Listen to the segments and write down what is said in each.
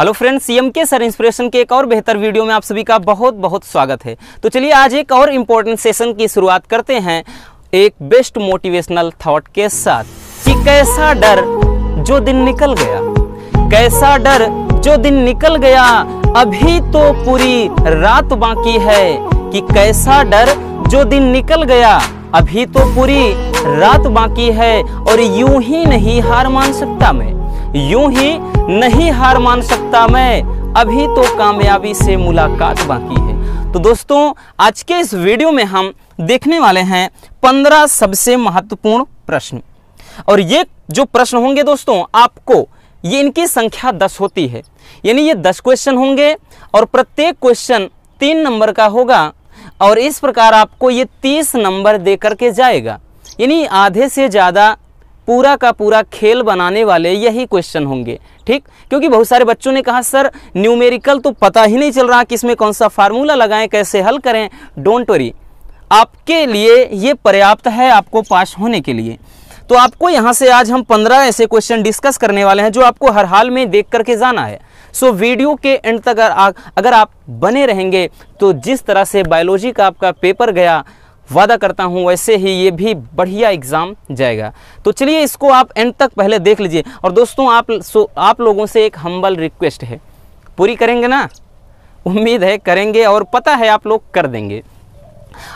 hello friends CM के sir inspiration के एक और बेहतर वीडियो में आप सभी का बहुत बहुत स्वागत है तो चलिए आज एक और इम्पोर्टेंट सेशन की शुरुआत करते हैं एक बेस्ट मोटिवेशनल थॉट के साथ कि कैसा डर जो दिन निकल गया कैसा डर जो दिन निकल गया अभी तो पूरी रात बाकी है कि कैसा डर जो दिन निकल गया अभी तो पूरी रात बाकी है और यूं ही नहीं हार मान सकता मैं यूं ही नहीं हार मान सकता मैं अभी तो कामयाबी से मुलाकात बाकी है तो दोस्तों आज के इस वीडियो में हम देखने वाले हैं पंद्रह सबसे महत्वपूर्ण प्रश्न और ये जो प्रश्न होंगे दोस्तों आपको ये इनकी संख्या दस होती है यानी ये दस क्वेश्चन होंगे और प्रत्येक क्वेश्चन तीन नंबर का होगा और इस प्रकार आपको ये तीस नंबर दे करके जाएगा यानी आधे से ज़्यादा पूरा का पूरा खेल बनाने वाले यही क्वेश्चन होंगे ठीक क्योंकि बहुत सारे बच्चों ने कहा सर न्यूमेरिकल तो पता ही नहीं चल रहा कि इसमें कौन सा फार्मूला लगाएं कैसे हल करें डोंट वरी आपके लिए ये पर्याप्त है आपको पास होने के लिए तो आपको यहाँ से आज हम पंद्रह ऐसे क्वेश्चन डिस्कस करने वाले हैं जो आपको हर हाल में देख करके जाना है सो so, वीडियो के एंड तक अगर आप बने रहेंगे तो जिस तरह से बायोलॉजी का आपका पेपर गया वादा करता हूँ वैसे ही ये भी बढ़िया एग्ज़ाम जाएगा तो चलिए इसको आप एंड तक पहले देख लीजिए और दोस्तों आप सो आप लोगों से एक हम्बल रिक्वेस्ट है पूरी करेंगे ना उम्मीद है करेंगे और पता है आप लोग कर देंगे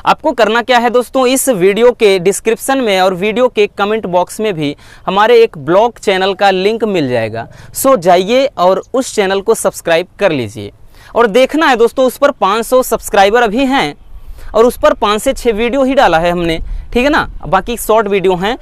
आपको करना क्या है दोस्तों इस वीडियो के डिस्क्रिप्शन में और वीडियो के कमेंट बॉक्स में भी हमारे एक ब्लॉग चैनल का लिंक मिल जाएगा सो जाइए और उस चैनल को सब्सक्राइब कर लीजिए और देखना है दोस्तों उस पर 500 सब्सक्राइबर अभी हैं और उस पर पाँच से छः वीडियो ही डाला है हमने ठीक है ना बाकी शॉर्ट वीडियो हैं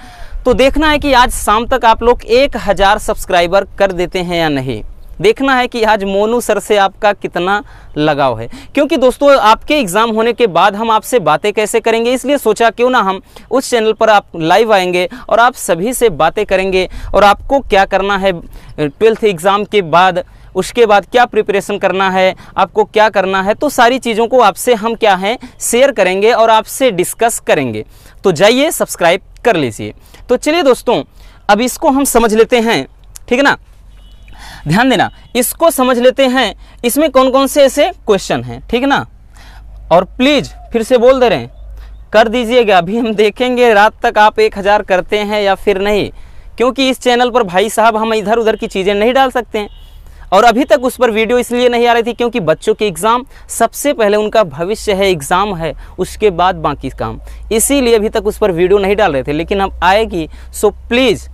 तो देखना है कि आज शाम तक आप लोग एक हज़ार सब्सक्राइबर कर देते हैं या नहीं देखना है कि आज मोनू सर से आपका कितना लगाव है क्योंकि दोस्तों आपके एग्ज़ाम होने के बाद हम आपसे बातें कैसे करेंगे इसलिए सोचा क्यों ना हम उस चैनल पर आप लाइव आएंगे और आप सभी से बातें करेंगे और आपको क्या करना है ट्वेल्थ एग्ज़ाम के बाद उसके बाद क्या प्रिपरेशन करना है आपको क्या करना है तो सारी चीज़ों को आपसे हम क्या हैं शेयर करेंगे और आपसे डिस्कस करेंगे तो जाइए सब्सक्राइब कर लीजिए तो चलिए दोस्तों अब इसको हम समझ लेते हैं ठीक है ना ध्यान देना इसको समझ लेते हैं इसमें कौन कौन से ऐसे क्वेश्चन हैं ठीक ना और प्लीज़ फिर से बोल दे रहे हैं कर दीजिएगा अभी हम देखेंगे रात तक आप एक हज़ार करते हैं या फिर नहीं क्योंकि इस चैनल पर भाई साहब हम इधर उधर की चीज़ें नहीं डाल सकते हैं और अभी तक उस पर वीडियो इसलिए नहीं आ रही थी क्योंकि बच्चों के एग्ज़ाम सबसे पहले उनका भविष्य है एग्ज़ाम है उसके बाद बाकी काम इसीलिए अभी तक उस पर वीडियो नहीं डाल रहे थे लेकिन अब आएगी सो प्लीज़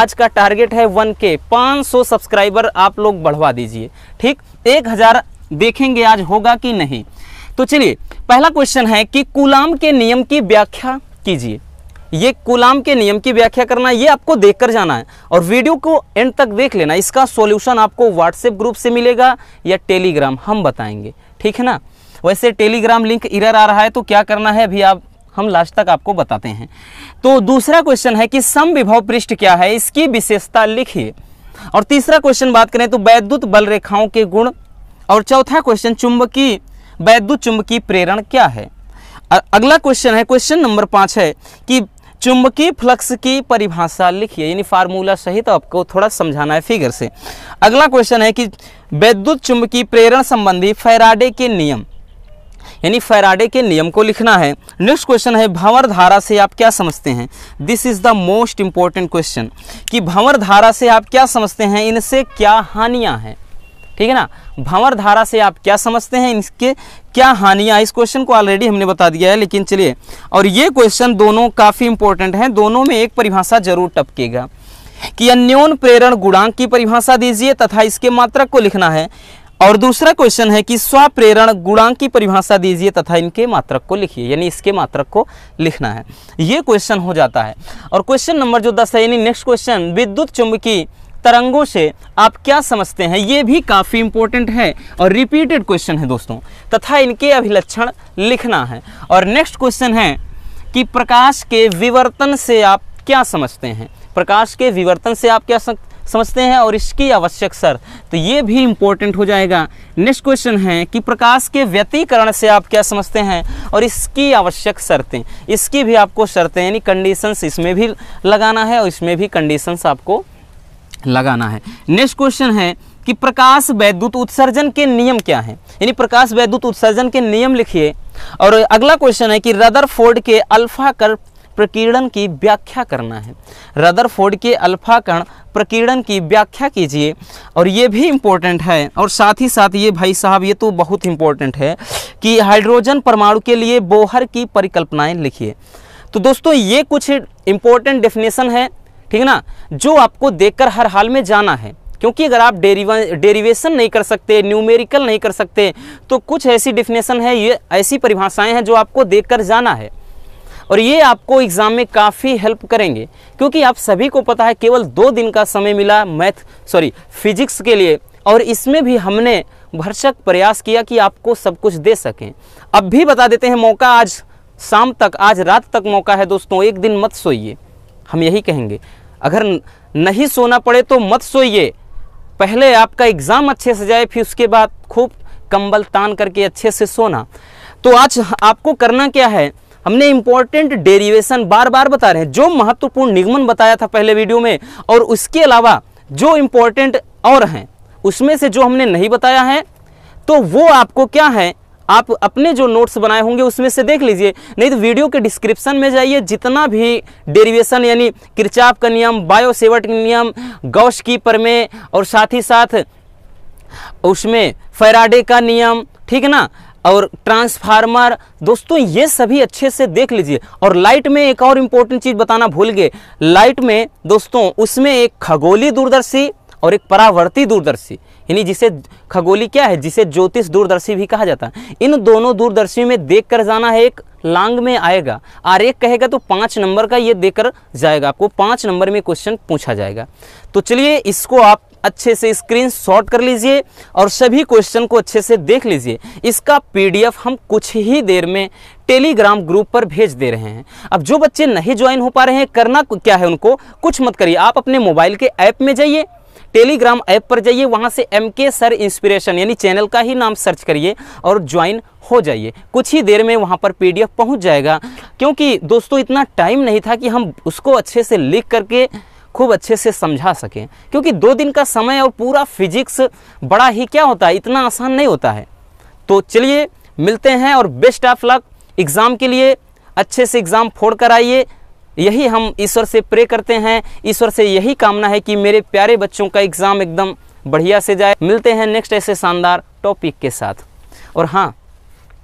आज का टारगेट है वन के पाँच सौ सब्सक्राइबर आप लोग बढ़वा दीजिए ठीक एक हज़ार देखेंगे आज होगा कि नहीं तो चलिए पहला क्वेश्चन है कि कुलाम के नियम की व्याख्या कीजिए ये कुलाम के नियम की व्याख्या करना ये आपको देखकर जाना है और वीडियो को एंड तक देख लेना इसका सॉल्यूशन आपको व्हाट्सएप ग्रुप से मिलेगा या टेलीग्राम हम बताएंगे ठीक है ना वैसे टेलीग्राम लिंक इरर आ रहा है तो क्या करना है अभी आप हम लास्ट तक आपको बताते हैं तो दूसरा क्वेश्चन है कि सम विभव पृष्ठ क्या है इसकी विशेषता लिखिए और तीसरा क्वेश्चन बात करें तो वैद्युत बल रेखाओं के गुण और चौथा क्वेश्चन चुंबकीय वैद्युत चुंबकीय प्रेरण क्या है अगला क्वेश्चन है क्वेश्चन नंबर पाँच है कि चुंबकीय फ्लक्स की परिभाषा लिखिए यानी फार्मूला सहित तो आपको थोड़ा समझाना है फिगर से अगला क्वेश्चन है कि वैद्युत चुंबकीय प्रेरण संबंधी फैराडे के नियम यानी फैराडे के नियम को लिखना है नेक्स्ट क्वेश्चन है भंवर धारा से आप क्या समझते हैं this is the most important question कि भंवर धारा से आप क्या समझते हैं इनसे क्या हानियाँ हैं ठीक है ना भंवर धारा से आप क्या समझते हैं इसके क्या हानियाँ इस क्वेश्चन को ऑलरेडी हमने बता दिया है लेकिन चलिए और ये क्वेश्चन दोनों काफ़ी इंपॉर्टेंट हैं दोनों में एक परिभाषा जरूर टपकेगा कि अन्योन प्रेरण गुणांक की परिभाषा दीजिए तथा इसके मात्रक को लिखना है और दूसरा क्वेश्चन है कि स्वप्रेरण गुणांक की परिभाषा दीजिए तथा इनके मात्रक को लिखिए यानी इसके मात्रक को लिखना है ये क्वेश्चन हो जाता है और क्वेश्चन नंबर जो दस है यानी नेक्स्ट क्वेश्चन विद्युत चुंबकीय तरंगों से आप क्या समझते हैं ये भी काफ़ी इंपॉर्टेंट है और रिपीटेड क्वेश्चन है दोस्तों तथा इनके अभिलक्षण लिखना है और नेक्स्ट क्वेश्चन है कि प्रकाश के विवर्तन से आप क्या समझते हैं प्रकाश के विवर्तन से आप क्या समझते हैं और इसकी आवश्यक सर तो ये भी इम्पोर्टेंट हो जाएगा नेक्स्ट क्वेश्चन है कि प्रकाश के व्यतीकरण से आप क्या समझते हैं और इसकी आवश्यक शर्तें इसकी भी आपको शर्तें यानी कंडीशंस इसमें भी लगाना है और इसमें भी कंडीशंस आपको लगाना है नेक्स्ट क्वेश्चन है कि प्रकाश वैद्युत उत्सर्जन के नियम क्या हैं यानी प्रकाश वैद्युत उत्सर्जन के नियम लिखिए और अगला क्वेश्चन है कि रदर फोर्ड के अल्फा कर प्रकीर्णन की व्याख्या करना है रदर फोर्ड के अल्फा कण प्रकीर्णन की व्याख्या कीजिए और ये भी इम्पोर्टेंट है और साथ ही साथ ये भाई साहब ये तो बहुत इम्पोर्टेंट है कि हाइड्रोजन परमाणु के लिए बोहर की परिकल्पनाएं लिखिए तो दोस्तों ये कुछ इम्पोर्टेंट डेफिनेशन है ठीक है ना जो आपको देखकर हर हाल में जाना है क्योंकि अगर आप डेरिवा डेरिवेशन नहीं कर सकते न्यूमेरिकल नहीं कर सकते तो कुछ ऐसी डिफिनेशन है ये ऐसी परिभाषाएं हैं जो आपको देखकर जाना है और ये आपको एग्ज़ाम में काफ़ी हेल्प करेंगे क्योंकि आप सभी को पता है केवल दो दिन का समय मिला मैथ सॉरी फिजिक्स के लिए और इसमें भी हमने भरसक प्रयास किया कि आपको सब कुछ दे सकें अब भी बता देते हैं मौका आज शाम तक आज रात तक मौका है दोस्तों एक दिन मत सोइए हम यही कहेंगे अगर नहीं सोना पड़े तो मत सोइए पहले आपका एग्ज़ाम अच्छे से जाए फिर उसके बाद खूब कंबल तान करके अच्छे से सोना तो आज आपको करना क्या है हमने इम्पोर्टेंट डेरिवेशन बार बार बता रहे हैं जो महत्वपूर्ण निगमन बताया था पहले वीडियो में और उसके अलावा जो इम्पोर्टेंट और हैं उसमें से जो हमने नहीं बताया है तो वो आपको क्या है आप अपने जो नोट्स बनाए होंगे उसमें से देख लीजिए नहीं तो वीडियो के डिस्क्रिप्शन में जाइए जितना भी डेरिवेशन यानी किरचाप का नियम बायोसेवट नियम गौश की में और साथ ही साथ उसमें फैराडे का नियम ठीक है ना और ट्रांसफार्मर दोस्तों ये सभी अच्छे से देख लीजिए और लाइट में एक और इम्पोर्टेंट चीज़ बताना भूल गए लाइट में दोस्तों उसमें एक खगोली दूरदर्शी और एक परावर्ती दूरदर्शी यानी जिसे खगोली क्या है जिसे ज्योतिष दूरदर्शी भी कहा जाता है इन दोनों दूरदर्शी में देख कर जाना है एक लांग में आएगा और एक कहेगा तो पाँच नंबर का ये देकर जाएगा आपको पाँच नंबर में क्वेश्चन पूछा जाएगा तो चलिए इसको आप अच्छे से स्क्रीन शॉट कर लीजिए और सभी क्वेश्चन को अच्छे से देख लीजिए इसका पीडीएफ हम कुछ ही देर में टेलीग्राम ग्रुप पर भेज दे रहे हैं अब जो बच्चे नहीं ज्वाइन हो पा रहे हैं करना क्या है उनको कुछ मत करिए आप अपने मोबाइल के ऐप में जाइए टेलीग्राम ऐप पर जाइए वहाँ से एम के सर इंस्पिरेशन यानी चैनल का ही नाम सर्च करिए और ज्वाइन हो जाइए कुछ ही देर में वहाँ पर पीडीएफ पहुँच जाएगा क्योंकि दोस्तों इतना टाइम नहीं था कि हम उसको अच्छे से लिख करके खूब अच्छे से समझा सकें क्योंकि दो दिन का समय और पूरा फिजिक्स बड़ा ही क्या होता है इतना आसान नहीं होता है तो चलिए मिलते हैं और बेस्ट ऑफ लक एग्ज़ाम के लिए अच्छे से एग्ज़ाम फोड़ कर आइए यही हम ईश्वर से प्रे करते हैं ईश्वर से यही कामना है कि मेरे प्यारे बच्चों का एग्ज़ाम एकदम बढ़िया से जाए मिलते हैं नेक्स्ट ऐसे शानदार टॉपिक के साथ और हाँ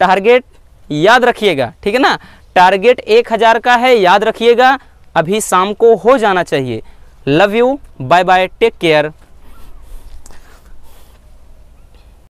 टारगेट याद रखिएगा ठीक है ना टारगेट एक हज़ार का है याद रखिएगा अभी शाम को हो जाना चाहिए love you bye bye take care